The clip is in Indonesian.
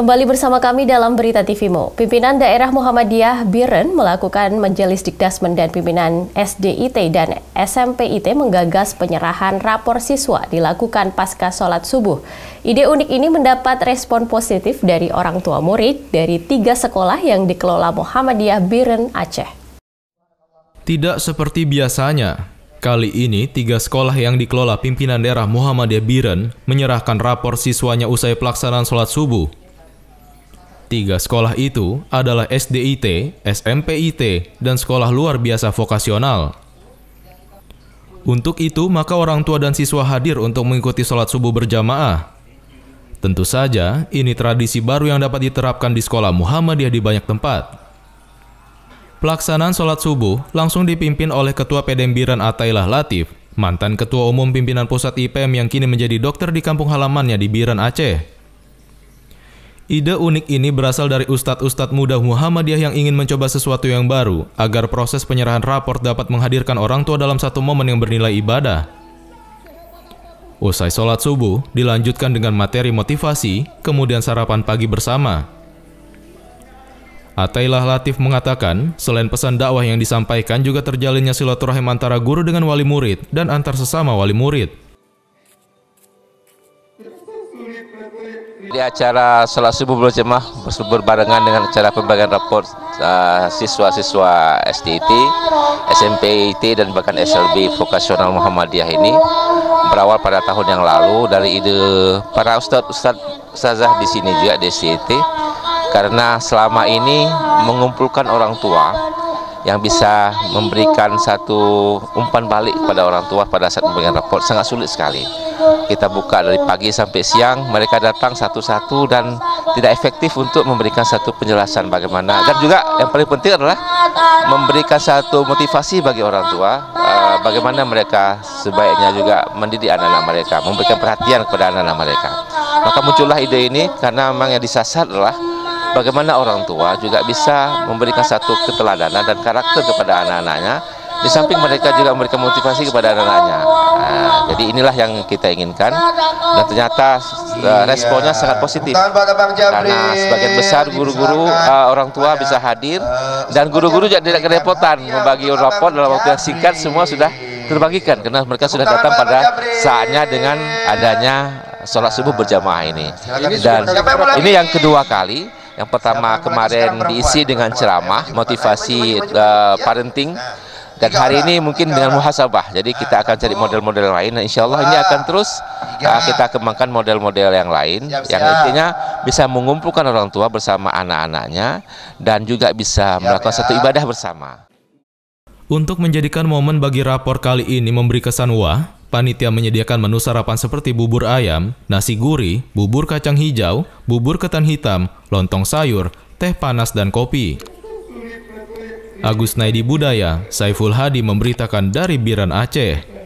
Kembali bersama kami dalam Berita TV Mo, Pimpinan Daerah Muhammadiyah Biren melakukan menjelis Dikdasmen dan Pimpinan SDIT dan SMPIT menggagas penyerahan rapor siswa dilakukan pasca sholat subuh. Ide unik ini mendapat respon positif dari orang tua murid dari tiga sekolah yang dikelola Muhammadiyah Biren Aceh. Tidak seperti biasanya, Kali ini, tiga sekolah yang dikelola pimpinan daerah Muhammadiyah Biren menyerahkan rapor siswanya usai pelaksanaan sholat subuh Tiga sekolah itu adalah SDIT, SMPIT, dan Sekolah Luar Biasa Vokasional. Untuk itu, maka orang tua dan siswa hadir untuk mengikuti sholat subuh berjamaah. Tentu saja, ini tradisi baru yang dapat diterapkan di sekolah Muhammadiyah di banyak tempat. Pelaksanaan sholat subuh langsung dipimpin oleh Ketua Pedembiran Atailah Latif mantan ketua umum pimpinan pusat IPM yang kini menjadi dokter di kampung halamannya di Biren Aceh. Ide unik ini berasal dari ustadz-ustadz muda Muhammadiyah yang ingin mencoba sesuatu yang baru agar proses penyerahan raport dapat menghadirkan orang tua dalam satu momen yang bernilai ibadah. Usai sholat subuh, dilanjutkan dengan materi motivasi, kemudian sarapan pagi bersama. Atailah Latif mengatakan, selain pesan dakwah yang disampaikan juga terjalinnya silaturahim antara guru dengan wali murid dan antar sesama wali murid. Di acara sholat subuh berjemaah berbarengan dengan acara pembagian rapor uh, siswa-siswa uh, STIT, SMPIT dan bahkan SLB vokasional Muhammadiyah ini berawal pada tahun yang lalu dari ide para ustadz ustadz sazah di sini juga di STT karena selama ini mengumpulkan orang tua yang bisa memberikan satu umpan balik kepada orang tua pada saat pembagian rapor sangat sulit sekali kita buka dari pagi sampai siang mereka datang satu-satu dan tidak efektif untuk memberikan satu penjelasan bagaimana dan juga yang paling penting adalah memberikan satu motivasi bagi orang tua uh, bagaimana mereka sebaiknya juga mendidik anak-anak mereka memberikan perhatian kepada anak-anak mereka maka muncullah ide ini karena memang yang disasar adalah bagaimana orang tua juga bisa memberikan satu keteladanan dan karakter kepada anak-anaknya di samping mereka juga memberikan motivasi kepada anak-anaknya. Nah, jadi inilah yang kita inginkan. Dan ternyata iya. Eh, responnya sangat positif. Karena sebagian besar guru-guru uh, orang tua bisa hadir dan guru-guru tidak kerepotan iya, membagi rapor dalam waktu yang singkat semua sudah terbagikan karena mereka sudah datang pada saatnya dengan adanya sholat subuh berjamaah ini dan ini yang kedua kali yang pertama kemarin diisi dengan ceramah motivasi uh, parenting nah dan hari ini mungkin dengan muhasabah jadi kita akan cari model-model lain nah, insya Allah ini akan terus uh, kita kembangkan model-model yang lain yang intinya bisa mengumpulkan orang tua bersama anak-anaknya dan juga bisa melakukan satu ya. ibadah bersama untuk menjadikan momen bagi rapor kali ini memberi kesan wah, panitia menyediakan menu sarapan seperti bubur ayam, nasi gurih, bubur kacang hijau, bubur ketan hitam, lontong sayur, teh panas, dan kopi. Agus Naidi Budaya, Saiful Hadi memberitakan dari Biran Aceh.